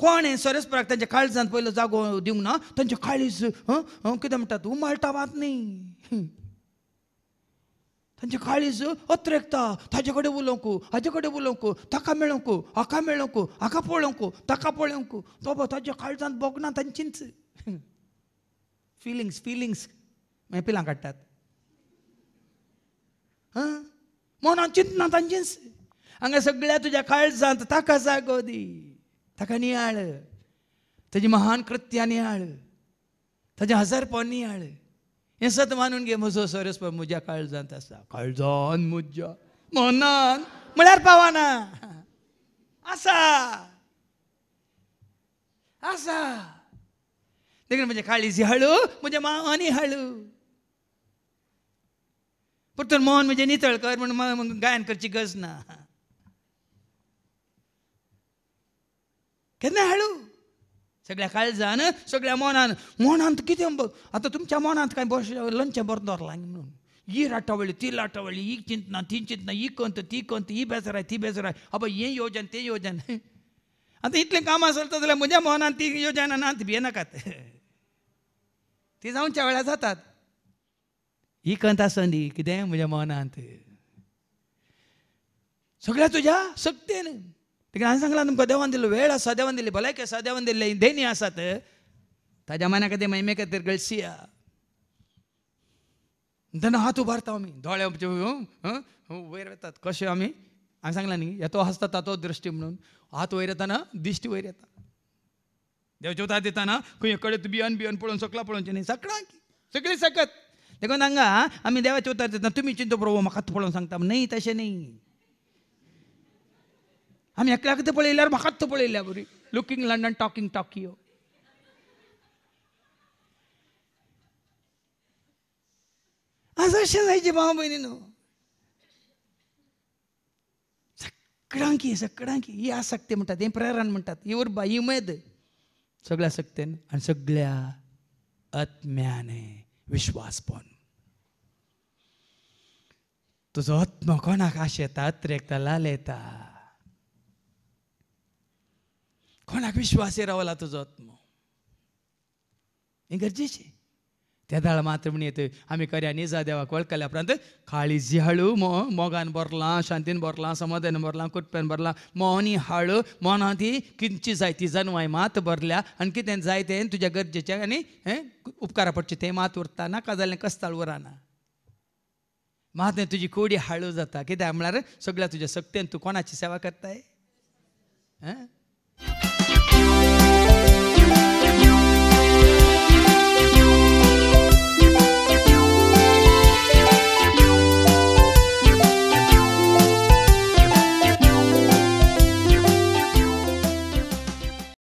कोण सरेस प्राक तांच्या काळजान पयलो जागो दिवंक ना तांचे काळीज कितें म्हणटात उमाळटा वात न्ही तांचे काळीज अत्रेकता ताजे कडेन उलोवंक हाजे कडेन उलोवंक ताका मेळोंकू हाका मेळोंकू हाका पळोवंक ताका पळोवंक तो बाबा ताच्या काळजांत बोगना तांचींच फिलिंग्स फिलिंग्स मागीर पिलां काडटात मनान चिंतना तांचीच हांगा सगळ्या तुज्या काळजांत ताका जागो दी ताका नियाळ ताजी महान कृत्या नियाळ ताज्या हजारपणी नियाळ हें सत मानून घे म्हजो सरस्व म्हज्या काळजांत आसा काळजान म्हज्या मनान म्हळ्यार पावाना आसा आसा देखून म्हजे काळीजी हळू म्हज्या मावानी हळू तर मोहन म्हणजे नितळकर म्हण गायन करची गरज ना केन्ना हाडू सगळ्या काळजान सगळ्या मोनान मोनांत कितें आतां तुमच्या मोनांत कांय बस लंचें बरोवन दवरलां म्हणून ही राटावळी ती राटावळी ही चिंतना ती चिंतना ही कंत ती कंत ही बेजाराय ती बेसराय आबा हे येवजन ते येवजन आतां इतलें काम आसता जाल्यार म्हज्या मोनान ती येवजना नात भियेनाकात ती जावनच्या वेळार जातात ही कंत आसा न्ही कितें म्हज्या मोनांत सगळ्या तुज्या सक्तेन देखीन हांवें सांगलां तुमकां देवान दिल्लो वेळ आसा देवान दिल्ली भलायकी आसा देवान दिल्ली देणी आसात ताज्या मना खातीर महिमे खातीर गळसिया तेन्ना हात उबारता आमी दोळे वयर येतात कशे आमी हांवें सांगलां न्ही येतो आसता तातो दृश्टी म्हणून हात वयर येताना दिश्टी वयर येता देव उतार दिताना खंय कडेन बियोन बियोन पळोवन सकला पळोवचें न्ही सगळ्यांक सगळीं सकत देखून हांगा आमी देवाचे उतार दिता तुमी चिंतो प्रभू म्हाका पळोवन सांगता न्ही तशें न्ही ఆమె ఎక్కడెక్కడితే పోలే వెళ్ళారు మహత్తు పోలే వెళ్ళారు లుకింగ్ లండన్ టాకింగ్ టాకియో असं जायचे भावा बहिणीनं सगळ्यांकी सगळ्यांकी ही आसक्ती म्हणतात हे प्रेरण म्हणतात येवर बाई मैद सगळ्या सक्तेन आणि सगळ्या आत्म्याने विश्वास पण तुझा आत्मा कोणाक आश आशेता लाल येतात विश्वास रावला तुझो आत्मो हे गरजेचे त्या दाळ मात्र म्हण येते आम्ही कर्या निजा देवाक वळखल्या उपरांत काळी जिहाळू मो मोगान भरला शांतीन भरला समाधान भरला कुटप्यान भरला मोनी हाळू मोना ती किंची ती जनवाय मात भरल्या आणि कितें जाय ते तुझ्या गरजेच्या आनी उपकारा पडचे ते मात उरता ना जाल्लें कस्ताळ उराना मात तुझी कोडी हाळू जाता कित्याक म्हळ्यार सगळ्या तुझ्या सक्तेन तू कोणाची सेवा करताय